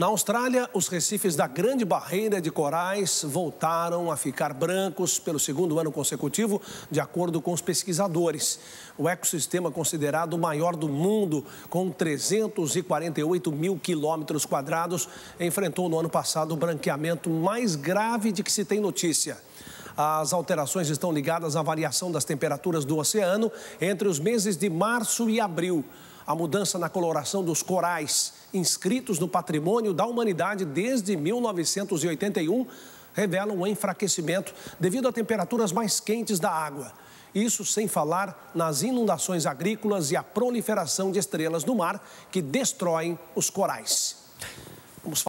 Na Austrália, os recifes da Grande Barreira de Corais voltaram a ficar brancos pelo segundo ano consecutivo, de acordo com os pesquisadores. O ecossistema considerado o maior do mundo, com 348 mil quilômetros quadrados, enfrentou no ano passado o branqueamento mais grave de que se tem notícia. As alterações estão ligadas à variação das temperaturas do oceano entre os meses de março e abril a mudança na coloração dos corais inscritos no patrimônio da humanidade desde 1981 revelam um enfraquecimento devido a temperaturas mais quentes da água. Isso sem falar nas inundações agrícolas e a proliferação de estrelas no mar que destroem os corais.